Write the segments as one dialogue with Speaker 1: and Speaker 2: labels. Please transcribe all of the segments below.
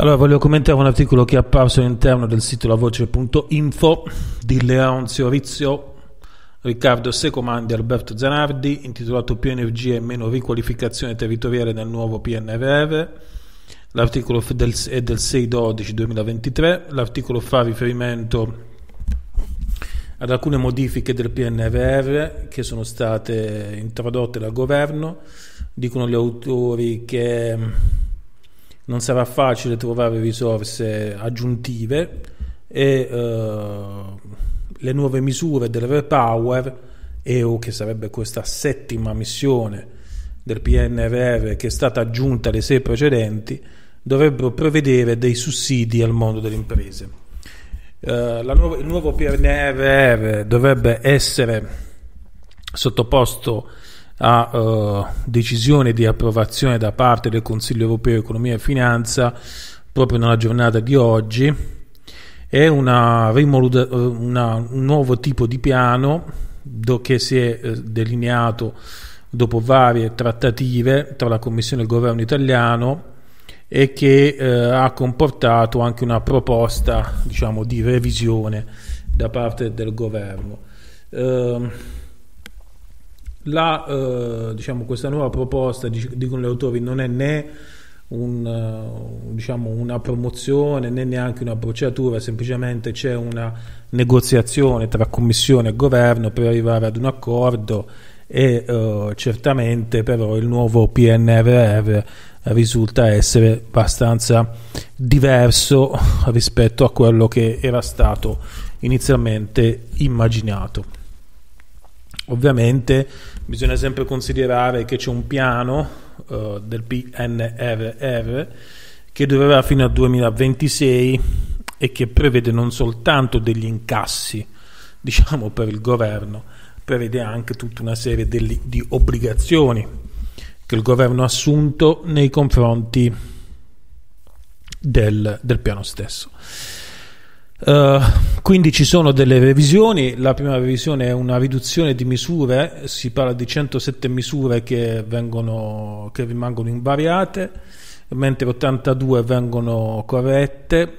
Speaker 1: Allora voglio commentare un articolo che è apparso all'interno del sito lavoce.info di Leonzio Rizio, Riccardo Secomandi e Alberto Zanardi, intitolato Più energie e meno riqualificazione territoriale nel nuovo PNRR. L'articolo è del 6-12-2023, l'articolo fa riferimento ad alcune modifiche del PNRR che sono state introdotte dal governo. Dicono gli autori che non sarà facile trovare risorse aggiuntive e uh, le nuove misure del Repower EU, che sarebbe questa settima missione del PNRR che è stata aggiunta alle sei precedenti, dovrebbero prevedere dei sussidi al mondo delle imprese. Uh, eh, nu- il nuovo PNRR dovrebbe essere sottoposto a a uh, eh, decisione di approvazione da parte del Consiglio europeo Economia e Finanza proprio nella giornata di oggi. È una, eh, una, un nuovo tipo di piano do, che si è eh, delineato dopo varie trattative tra la Commissione e il governo italiano e che eh, ha comportato anche una proposta diciamo, di revisione da parte del governo. Eh, la, eh, diciamo, questa nuova proposta, dicono gli autori, non è né un, eh, diciamo, una promozione né neanche una bocciatura, semplicemente c'è una negoziazione tra Commissione e Governo per arrivare ad un accordo e eh, certamente però il nuovo PNRR risulta essere abbastanza diverso rispetto a quello che era stato inizialmente immaginato. Ovviamente bisogna sempre considerare che c'è un piano uh, del PNRR che durerà fino al 2026 e che prevede non soltanto degli incassi diciamo per il governo prevede anche tutta una serie degli, di obbligazioni che il governo ha assunto nei confronti del, del piano stesso. Eh, quindi ci sono delle revisioni, la prima revisione è una riduzione di misure, si parla di 107 misure che, vengono, che rimangono invariate, mentre 82 vengono corrette,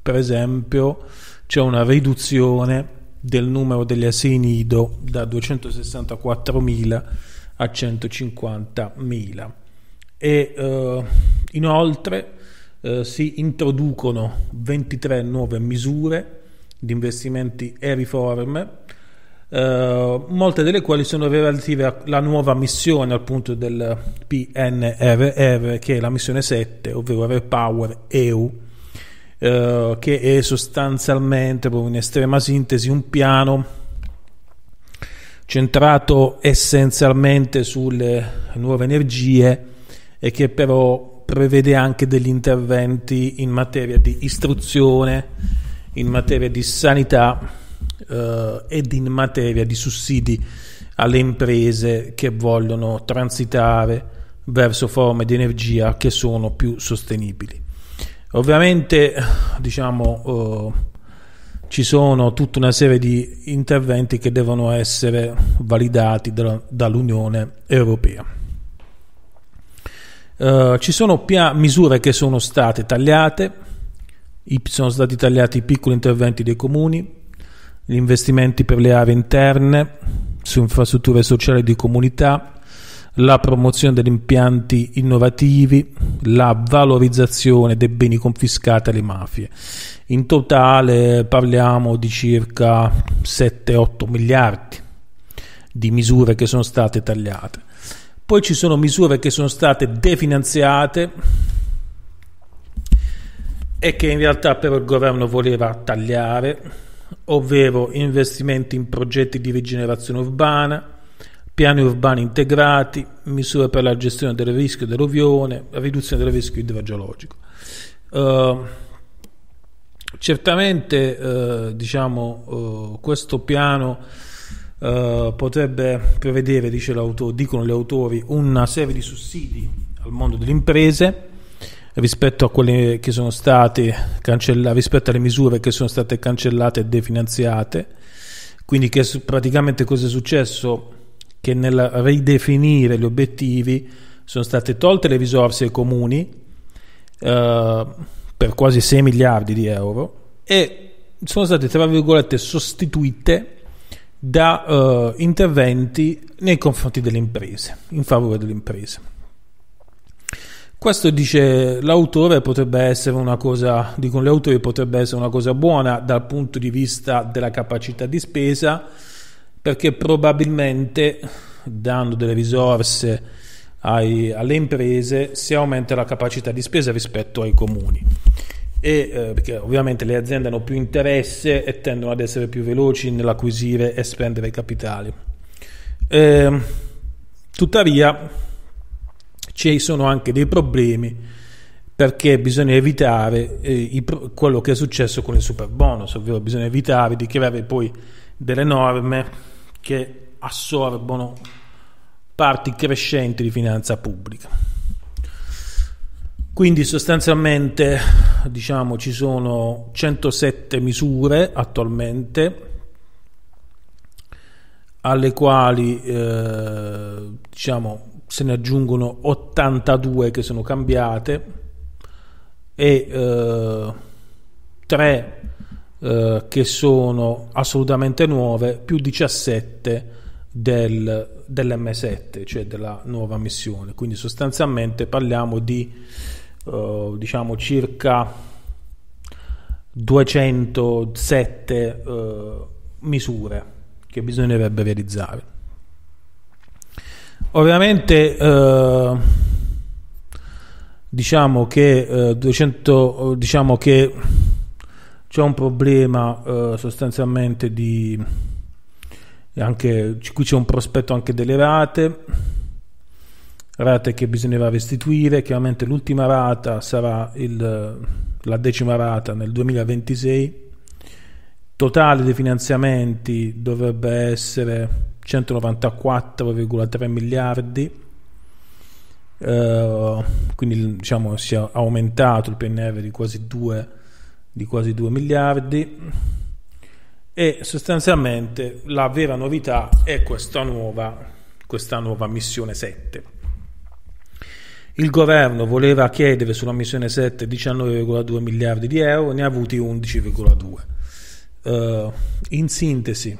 Speaker 1: per esempio c'è una riduzione del numero degli asili nido da 264.000 a 150.000 e uh, inoltre eh, si introducono 23 nuove misure di investimenti e riforme, eh, molte delle quali sono relative alla nuova missione appunto del PNRR che è la missione 7, ovvero Repower EU. Eh, che è sostanzialmente, proprio in estrema sintesi, un piano centrato essenzialmente sulle nuove energie e che però prevede anche degli interventi in materia di istruzione, in materia di sanità eh, ed in materia di sussidi alle imprese che vogliono transitare verso forme di energia che sono più sostenibili. Ovviamente diciamo, eh, ci sono tutta una serie di interventi che devono essere validati da, dall'Unione Europea. Eh, ci sono pia- misure che sono state tagliate, i- sono stati tagliati i piccoli interventi dei comuni, gli investimenti per le aree interne, su infrastrutture sociali di comunità, la promozione degli impianti innovativi, la valorizzazione dei beni confiscati alle mafie. In totale parliamo di circa 7-8 miliardi di misure che sono state tagliate. Poi ci sono misure che sono state definanziate e che in realtà però il governo voleva tagliare, ovvero investimenti in progetti di rigenerazione urbana, piani urbani integrati, misure per la gestione del rischio dell'ovione, riduzione del rischio idrogeologico. Uh, certamente uh, diciamo, uh, questo piano eh, potrebbe prevedere, dice dicono gli autori, una serie di sussidi al mondo delle imprese rispetto a quelle che sono state cancellate, rispetto alle misure che sono state cancellate e definanziate. Quindi che praticamente cosa è successo? Che nel ridefinire gli obiettivi sono state tolte le risorse ai comuni eh, per quasi 6 miliardi di euro e sono state, tra virgolette, sostituite da uh, interventi nei confronti delle imprese, in favore delle imprese. Questo dice l'autore potrebbe essere una cosa, dicono gli autori potrebbe essere una cosa buona dal punto di vista della capacità di spesa, perché probabilmente dando delle risorse ai, alle imprese si aumenta la capacità di spesa rispetto ai comuni e, eh, perché ovviamente le aziende hanno più interesse e tendono ad essere più veloci nell'acquisire e spendere capitali. Eh, tuttavia ci sono anche dei problemi perché bisogna evitare eh, i, quello che è successo con il super bonus, ovvero bisogna evitare di creare poi delle norme che assorbono parti crescenti di finanza pubblica. Quindi sostanzialmente diciamo, ci sono 107 misure attualmente alle quali eh, diciamo, se ne aggiungono 82 che sono cambiate e eh, 3 eh, che sono assolutamente nuove più 17 del, dell'M7 cioè della nuova missione quindi sostanzialmente parliamo di eh, diciamo circa 207 eh, misure che bisognerebbe realizzare. Ovviamente eh, diciamo che, 200, eh, diciamo che c'è un problema eh, sostanzialmente di anche qui c'è un prospetto anche delle rate rate che bisognerà restituire, chiaramente l'ultima rata sarà il, la decima rata nel 2026, totale dei finanziamenti dovrebbe essere 194,3 miliardi, eh, quindi diciamo si è aumentato il PNR di quasi 2, di quasi 2 miliardi e sostanzialmente la vera novità è questa nuova, questa nuova missione 7 il governo voleva chiedere sulla missione 7 19,2 miliardi di euro, ne ha avuti 11,2. Uh, eh, in sintesi,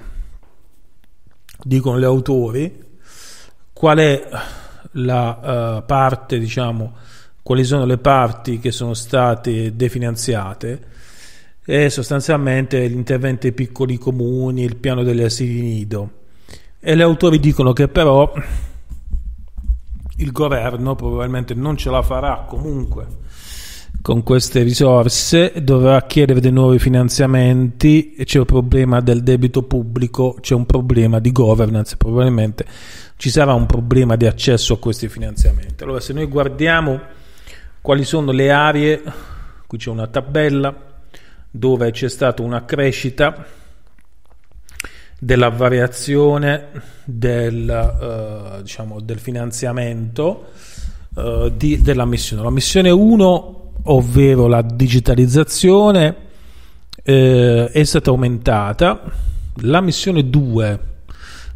Speaker 1: dicono gli autori, qual è la uh, parte, diciamo, quali sono le parti che sono state definanziate e sostanzialmente l'intervento ai piccoli comuni, il piano degli asili nido. E gli autori dicono che però il governo probabilmente non ce la farà comunque con queste risorse dovrà chiedere dei nuovi finanziamenti c'è il problema del debito pubblico c'è un problema di governance probabilmente ci sarà un problema di accesso a questi finanziamenti allora se noi guardiamo quali sono le aree qui c'è una tabella dove c'è stata una crescita della variazione del, uh, diciamo, del finanziamento uh, di, della missione. La missione 1, ovvero la digitalizzazione, eh, è stata aumentata. La missione 2,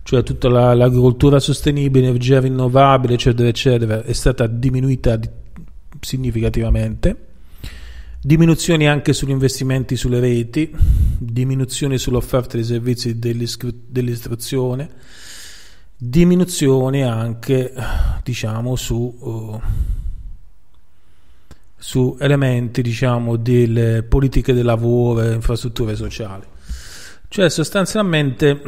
Speaker 1: cioè tutta la, l'agricoltura sostenibile, energia rinnovabile, eccetera, eccetera, è stata diminuita significativamente diminuzioni anche sugli investimenti sulle reti, diminuzioni sull'offerta dei servizi dell'istruzione, diminuzioni anche diciamo, su, uh, su, elementi diciamo, delle politiche del lavoro e infrastrutture sociali. Cioè sostanzialmente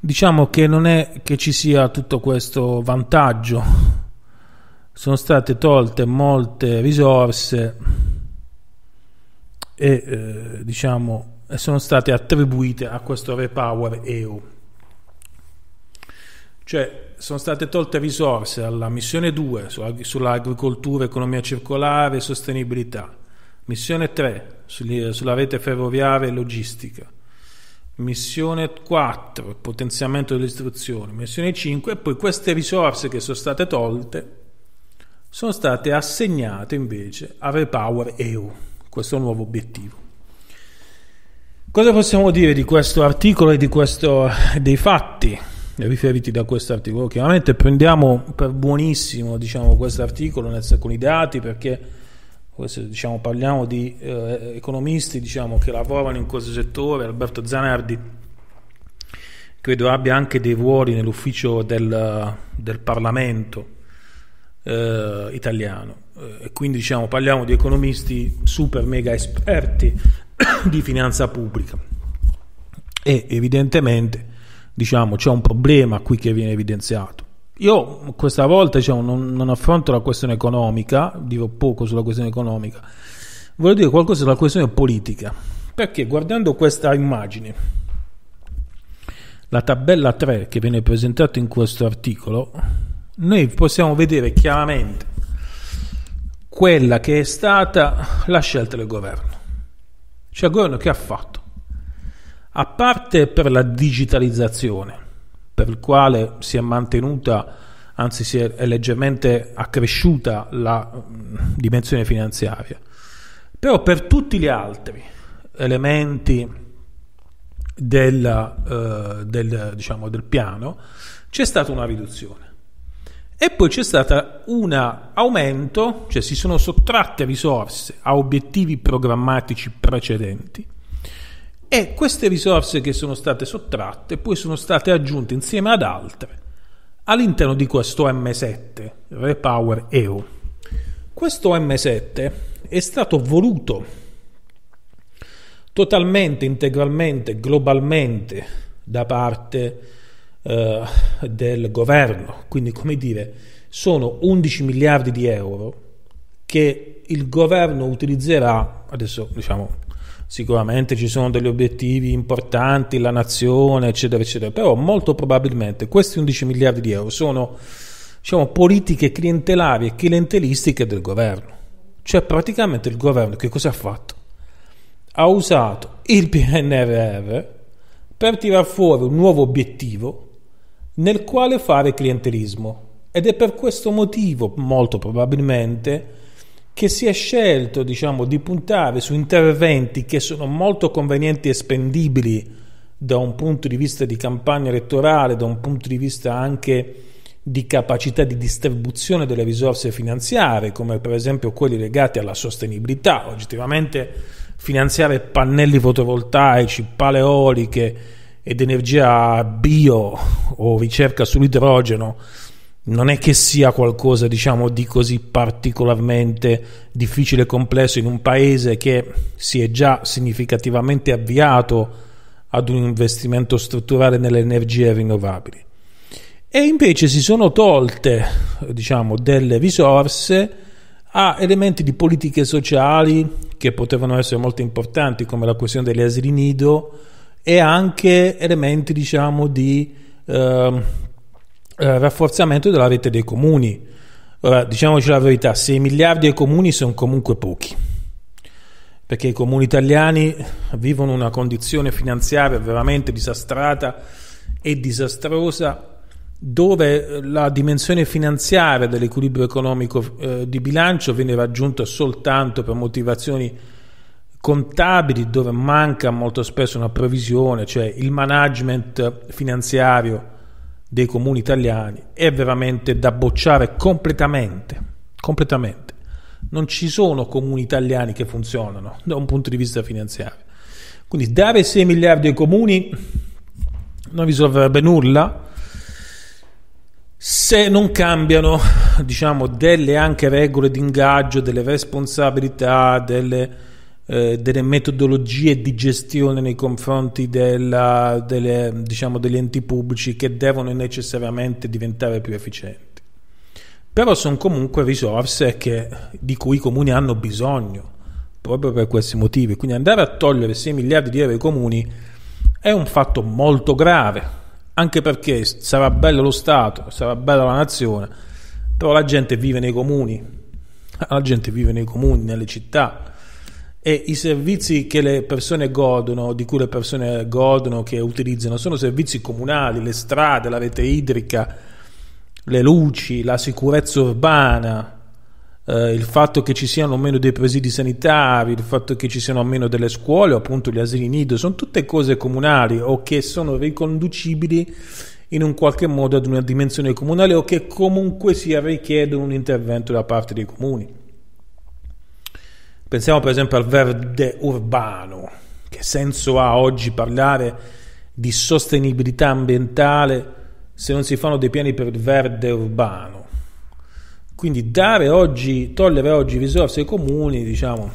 Speaker 1: diciamo che non è che ci sia tutto questo vantaggio sono state tolte molte risorse e eh, diciamo, sono state attribuite a questo Repower EU. Cioè sono state tolte risorse alla missione 2 sull'agricoltura, economia circolare e sostenibilità, missione 3 sulla rete ferroviaria e logistica, missione 4 potenziamento dell'istruzione, missione 5 e poi queste risorse che sono state tolte sono state assegnate invece a Repower EU, questo nuovo obiettivo. Cosa possiamo dire di questo articolo e questo, dei fatti riferiti da questo articolo? Chiaramente prendiamo per buonissimo diciamo, questo articolo con i dati perché questo, diciamo, parliamo di eh, economisti diciamo, che lavorano in questo settore, Alberto Zanardi credo abbia anche dei ruoli nell'ufficio del, del Parlamento eh, italiano. Eh, quindi diciamo, parliamo di economisti super mega esperti di finanza pubblica. E evidentemente diciamo, c'è un problema qui che viene evidenziato. Io questa volta diciamo, non, non, affronto la questione economica, dirò poco sulla questione economica, voglio dire qualcosa sulla questione politica, perché guardando questa immagine, la tabella 3 che viene presentata in questo articolo, noi possiamo vedere chiaramente quella che è stata la scelta del governo. Cioè il governo che ha fatto? A parte per la digitalizzazione, per il quale si è mantenuta, anzi si è, leggermente accresciuta la dimensione finanziaria, però per tutti gli altri elementi del, eh, del, diciamo, del piano c'è stata una riduzione. E poi c'è stato un aumento, cioè si sono sottratte risorse a obiettivi programmatici precedenti e queste risorse che sono state sottratte poi sono state aggiunte insieme ad altre all'interno di questo M7, Repower EU. Questo M7 è stato voluto totalmente, integralmente, globalmente da parte di eh, del governo. Quindi, come dire, sono 11 miliardi di euro che il governo utilizzerà, adesso diciamo sicuramente ci sono degli obiettivi importanti, la nazione, eccetera, eccetera, però molto probabilmente questi 11 miliardi di euro sono diciamo, politiche clientelari e clientelistiche del governo. Cioè praticamente il governo che cosa ha fatto? Ha usato il PNRR per tirar fuori un nuovo obiettivo nel quale fare clientelismo. Ed è per questo motivo, molto probabilmente, che si è scelto diciamo, di puntare su interventi che sono molto convenienti e spendibili da un punto di vista di campagna elettorale, da un punto di vista anche di capacità di distribuzione delle risorse finanziarie, come per esempio quelli legati alla sostenibilità. Oggettivamente finanziare pannelli fotovoltaici, paleoliche, ed energia bio o ricerca sull'idrogeno non è che sia qualcosa diciamo di così particolarmente difficile e complesso in un paese che si è già significativamente avviato ad un investimento strutturale nelle energie rinnovabili e invece si sono tolte diciamo delle risorse a elementi di politiche sociali che potevano essere molto importanti come la questione degli asili nido e anche elementi diciamo di ehm, eh, rafforzamento della rete dei comuni. Ora, diciamoci la verità, 6 miliardi ai comuni sono comunque pochi, perché i comuni italiani vivono una condizione finanziaria veramente disastrata e disastrosa, dove la dimensione finanziaria dell'equilibrio economico eh, di bilancio viene raggiunta soltanto per motivazioni contabili dove manca molto spesso una previsione, cioè il management finanziario dei comuni italiani è veramente da bocciare completamente, completamente. Non ci sono comuni italiani che funzionano da un punto di vista finanziario. Quindi dare 6 miliardi ai comuni non risolverebbe nulla se non cambiano diciamo, delle anche regole di ingaggio, delle responsabilità, delle eh, delle metodologie di gestione nei confronti della, delle, diciamo, degli enti pubblici che devono necessariamente diventare più efficienti. Però sono comunque risorse che, di cui i comuni hanno bisogno, proprio per questi motivi. Quindi andare a togliere 6 miliardi di euro ai comuni è un fatto molto grave, anche perché sarà bello lo Stato, sarà bella la nazione, però la gente vive nei comuni, la gente vive nei comuni, nelle città, e i servizi che le persone godono, di cui le persone godono, che utilizzano, sono servizi comunali, le strade, la rete idrica, le luci, la sicurezza urbana, eh, il fatto che ci siano meno dei presidi sanitari, il fatto che ci siano meno delle scuole, appunto gli asili nido, sono tutte cose comunali o che sono riconducibili in un qualche modo ad una dimensione comunale o che comunque sia richiedono un intervento da parte dei comuni. Pensiamo per esempio al verde urbano. Che senso ha oggi parlare di sostenibilità ambientale se non si fanno dei piani per il verde urbano? Quindi dare oggi, togliere oggi risorse ai comuni, diciamo,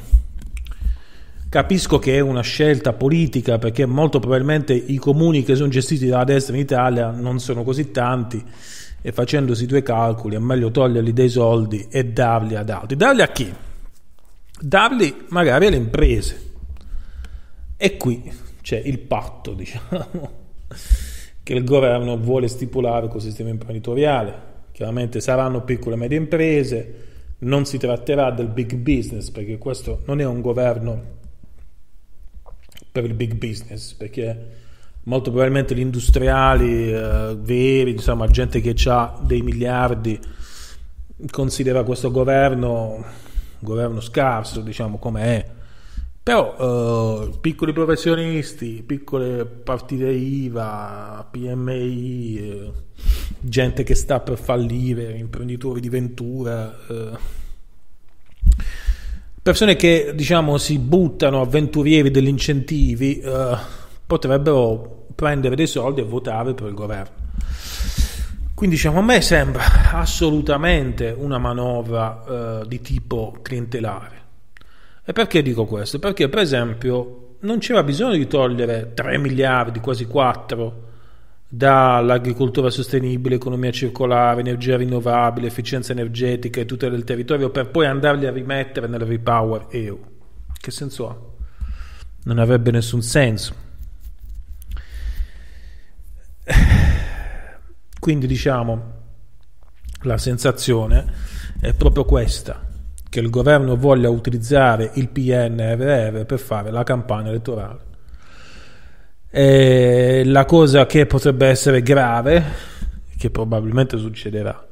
Speaker 1: capisco che è una scelta politica perché molto probabilmente i comuni che sono gestiti dalla destra in Italia non sono così tanti e facendosi due calcoli è meglio toglierli dei soldi e darli ad altri. Darli a chi? darli magari alle imprese. E qui c'è il patto, diciamo, che il governo vuole stipulare col sistema imprenditoriale. Chiaramente saranno piccole e medie imprese, non si tratterà del big business, perché questo non è un governo per il big business, perché molto probabilmente gli industriali eh, veri, insomma gente che ha dei miliardi, considera questo governo governo scarso, diciamo come è. Però eh, piccoli professionisti, piccole partite IVA, PMI, eh, gente che sta per fallire, imprenditori di ventura, eh, persone che diciamo si buttano, avventurieri degli incentivi, eh, potrebbero prendere dei soldi e votare per il governo. Quindi diciamo, a me sembra assolutamente una manovra eh, di tipo clientelare. E perché dico questo? Perché per esempio non c'era bisogno di togliere 3 miliardi, quasi 4, dall'agricoltura sostenibile, economia circolare, energia rinnovabile, efficienza energetica e tutela del territorio per poi andarli a rimettere nel Repower EU. Che senso ha? Non avrebbe nessun senso. Quindi diciamo la sensazione è proprio questa, che il governo voglia utilizzare il PNRR per fare la campagna elettorale. E la cosa che potrebbe essere grave, che probabilmente succederà,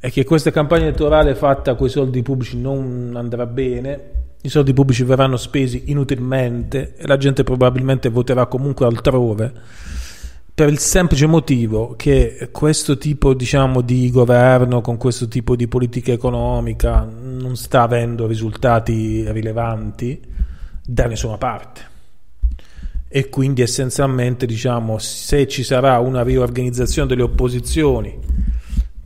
Speaker 1: è che questa campagna elettorale fatta con i soldi pubblici non andrà bene, i soldi pubblici verranno spesi inutilmente e la gente probabilmente voterà comunque altrove per il semplice motivo che questo tipo diciamo, di governo con questo tipo di politica economica non sta avendo risultati rilevanti da nessuna parte e quindi essenzialmente diciamo, se ci sarà una riorganizzazione delle opposizioni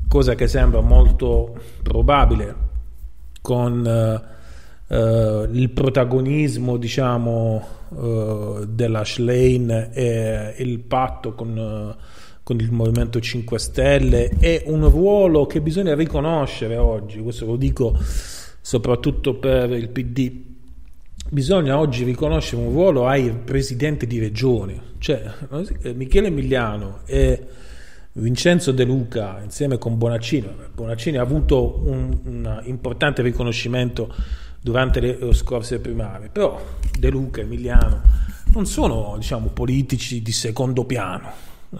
Speaker 1: cosa che sembra molto probabile con eh, Uh, il protagonismo diciamo uh, della Schlein e il patto con, eh, con, il Movimento 5 Stelle è un ruolo che bisogna riconoscere oggi, questo lo dico soprattutto per il PD, bisogna oggi riconoscere un ruolo ai presidenti di regione, cioè Michele Emiliano e Vincenzo De Luca insieme con Bonaccini, Bonaccini ha avuto un, un importante riconoscimento durante le scorse primarie, però De Luca, e Emiliano, non sono diciamo, politici di secondo piano,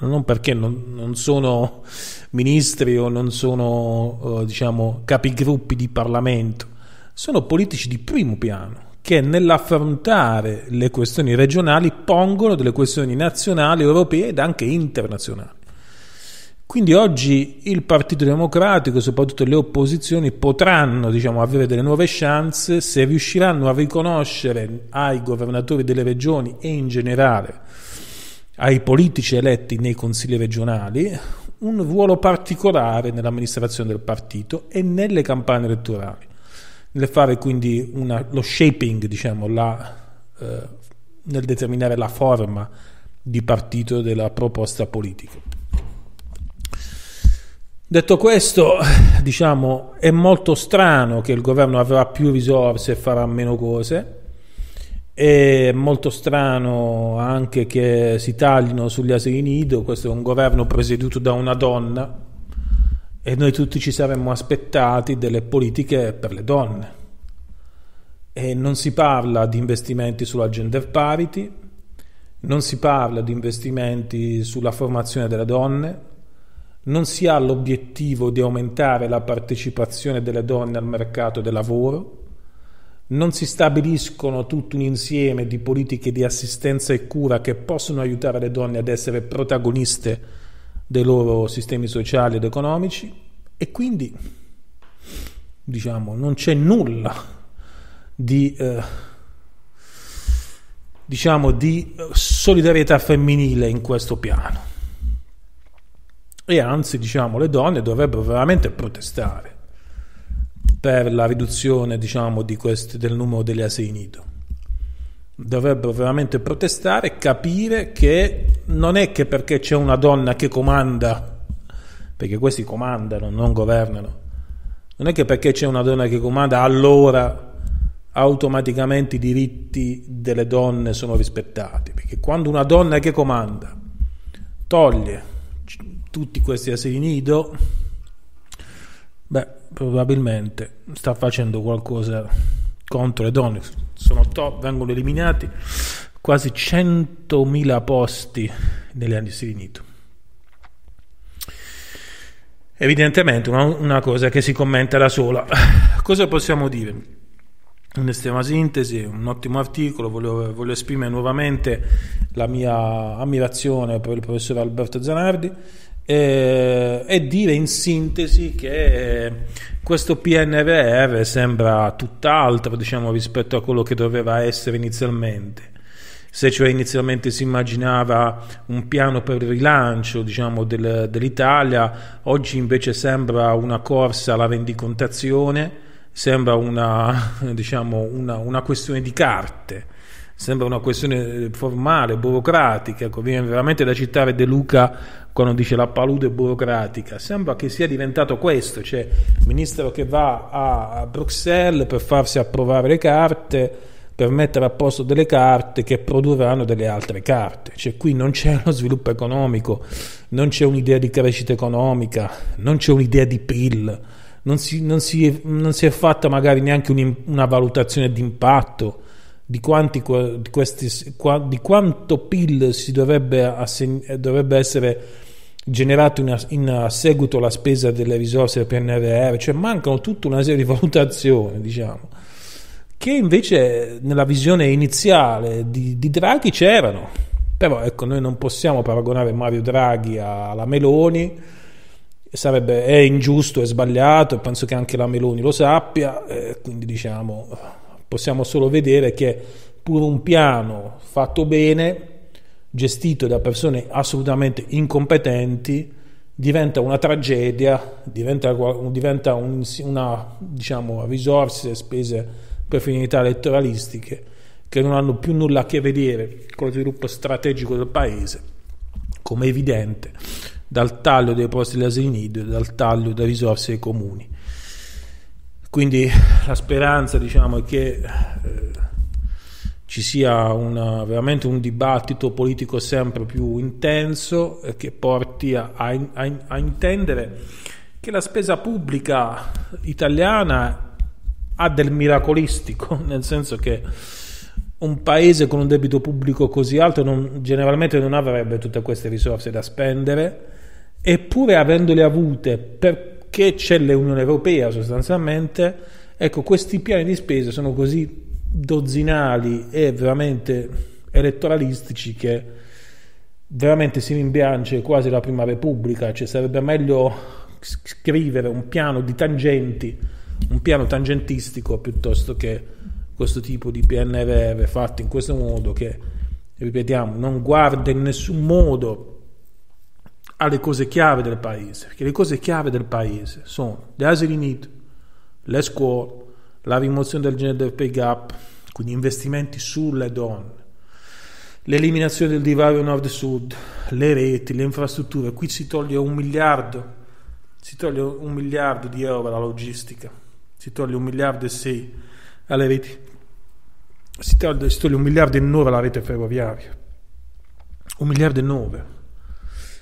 Speaker 1: non perché non, non sono ministri o non sono eh, diciamo, capigruppi di Parlamento, sono politici di primo piano che nell'affrontare le questioni regionali pongono delle questioni nazionali, europee ed anche internazionali. Quindi oggi il Partito Democratico, soprattutto le opposizioni, potranno diciamo, avere delle nuove chance se riusciranno a riconoscere ai governatori delle regioni e in generale ai politici eletti nei consigli regionali un ruolo particolare nell'amministrazione del partito e nelle campagne elettorali, nel fare quindi una, lo shaping, diciamo, la, eh, nel determinare la forma di partito della proposta politica. Detto questo, diciamo, è molto strano che il governo avrà più risorse e farà meno cose. È molto strano anche che si taglino sugli asili nido, questo è un governo presieduto da una donna e noi tutti ci saremmo aspettati delle politiche per le donne. E non si parla di investimenti sulla gender parity, non si parla di investimenti sulla formazione delle donne, non si ha l'obiettivo di aumentare la partecipazione delle donne al mercato del lavoro, non si stabiliscono tutto un insieme di politiche di assistenza e cura che possono aiutare le donne ad essere protagoniste dei loro sistemi sociali ed economici e quindi diciamo non c'è nulla di eh, diciamo di solidarietà femminile in questo piano e anzi, diciamo, le donne dovrebbero veramente protestare per la riduzione diciamo, di questi, del numero degli asili nido. Dovrebbero veramente protestare e capire che non è che perché c'è una donna che comanda, perché questi comandano, non governano, non è che perché c'è una donna che comanda allora automaticamente i diritti delle donne sono rispettati, perché quando una donna che comanda toglie tutti questi asili nido, beh, probabilmente sta facendo qualcosa contro le donne. Sono top, vengono eliminati quasi 100.000 posti negli asili nido. Evidentemente una, una cosa che si commenta da sola. Cosa possiamo dire? in estrema sintesi, un ottimo articolo, voglio, voglio, esprimere nuovamente la mia ammirazione per il professor Alberto Zanardi eh, e dire in sintesi che questo PNRR sembra tutt'altro diciamo, rispetto a quello che doveva essere inizialmente se cioè inizialmente si immaginava un piano per il rilancio diciamo, del, dell'Italia, oggi invece sembra una corsa alla rendicontazione, sembra una, diciamo, una, una questione di carte sembra una questione eh, formale, burocratica, ecco, viene veramente da citare De Luca quando dice la palude burocratica, sembra che sia diventato questo, cioè il ministro che va a Bruxelles per farsi approvare le carte, per mettere a posto delle carte che produrranno delle altre carte, cioè qui non c'è uno sviluppo economico, non c'è un'idea di crescita economica, non c'è un'idea di PIL, non si, non si, non si è fatta magari neanche un, una valutazione d'impatto, di, quanti, di, questi, di quanto PIL si dovrebbe, assegn- dovrebbe essere generato in, a, in seguito alla spesa delle risorse del PNRR, cioè mancano tutta una serie di valutazioni, diciamo, che invece nella visione iniziale di, di Draghi c'erano. Però ecco, noi non possiamo paragonare Mario Draghi alla Meloni, sarebbe, è ingiusto, è sbagliato, e penso che anche la Meloni lo sappia, eh, quindi diciamo possiamo solo vedere che pur un piano fatto bene, gestito da persone assolutamente incompetenti, diventa una tragedia, diventa, diventa un, una diciamo, risorse spese per finalità elettoralistiche che non hanno più nulla a che vedere con lo sviluppo strategico del paese, come evidente dal taglio dei posti di asili nido e dal taglio delle risorse ai comuni. Quindi la speranza diciamo, è che eh, ci sia una, veramente un dibattito politico sempre più intenso eh, che porti a, a, a intendere che la spesa pubblica italiana ha del miracolistico, nel senso che un paese con un debito pubblico così alto non, generalmente non avrebbe tutte queste risorse da spendere, eppure avendole avute per che c'è l'Unione Europea sostanzialmente, ecco questi piani di spesa sono così dozzinali e veramente elettoralistici che veramente si rimbiance quasi la prima repubblica, cioè sarebbe meglio scrivere un piano di tangenti, un piano tangentistico piuttosto che questo tipo di PNRR fatto in questo modo che, ripetiamo, non guarda in nessun modo alle cose chiave del paese, perché le cose chiave del paese sono gli asili nido, le scuole, la rimozione del gender pay gap, quindi investimenti sulle donne, l'eliminazione del divario nord-sud, le reti, le infrastrutture, qui si toglie un miliardo, si toglie un miliardo di euro alla logistica, si toglie un miliardo e sei alle reti, si toglie, si toglie un miliardo e nove alla rete ferroviaria, un miliardo e nove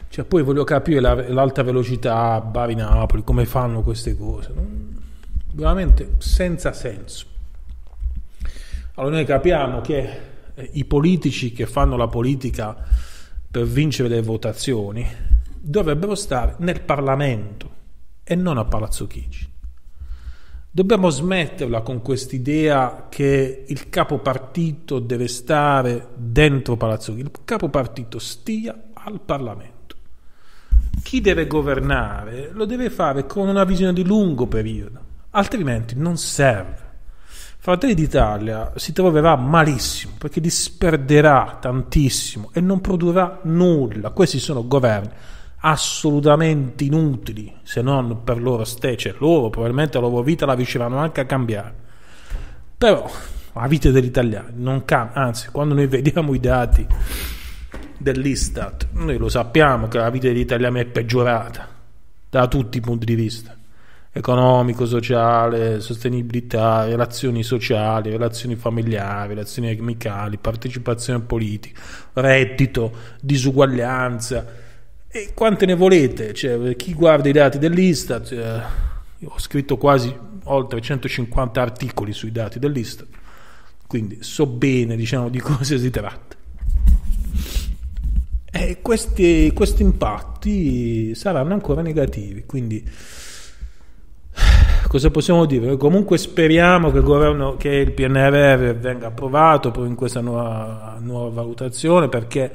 Speaker 1: cioè, poi voglio capire la, l'alta velocità Bari-Napoli, come fanno queste cose. Non, veramente senza senso. Allora noi capiamo che eh, i politici che fanno la politica per vincere le votazioni dovrebbero stare nel Parlamento e non a Palazzo Chigi. Dobbiamo smetterla con quest'idea che il capo partito deve stare dentro Palazzo Chigi. Il capo partito stia al Parlamento chi deve governare lo deve fare con una visione di lungo periodo, altrimenti non serve. Fratelli d'Italia si troverà malissimo perché disperderà tantissimo e non produrrà nulla. Questi sono governi assolutamente inutili se non per loro stessi, cioè loro probabilmente la loro vita la riusciranno anche a cambiare. Però la vita degli italiani non cambia, anzi quando noi vediamo i dati dell'Istat. Noi lo sappiamo che la vita degli italiani è peggiorata da tutti i punti di vista economico, sociale, sostenibilità, relazioni sociali, relazioni familiari, relazioni amicali, partecipazione politica, reddito, disuguaglianza e quante ne volete. Cioè, chi guarda i dati dell'Istat, eh, ho scritto quasi oltre 150 articoli sui dati dell'Istat, quindi so bene diciamo, di cosa si tratta eh, questi, questi impatti saranno ancora negativi, quindi eh, cosa possiamo dire? Comunque speriamo che il, governo, che il PNRR venga approvato in questa nuova, nuova, valutazione perché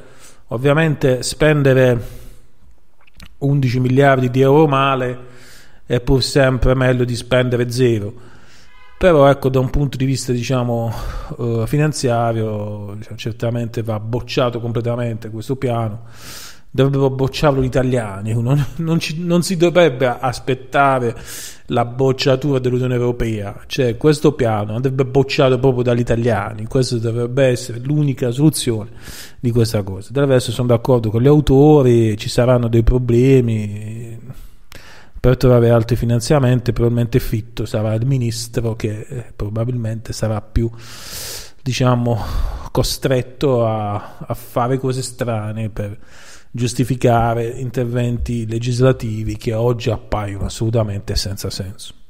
Speaker 1: ovviamente spendere 11 miliardi di euro male è pur sempre meglio di spendere zero però ecco da un punto di vista diciamo eh, finanziario diciamo, certamente va bocciato completamente questo piano dovrebbero bocciarlo gli italiani non, non, ci, non, si dovrebbe aspettare la bocciatura dell'Unione Europea cioè questo piano andrebbe bocciato proprio dagli italiani questa dovrebbe essere l'unica soluzione di questa cosa del resto sono d'accordo con gli autori ci saranno dei problemi per trovare altri finanziamenti, probabilmente Fitto sarà il ministro che eh, probabilmente sarà più diciamo, costretto a, a fare cose strane per giustificare interventi legislativi che oggi appaiono assolutamente senza senso.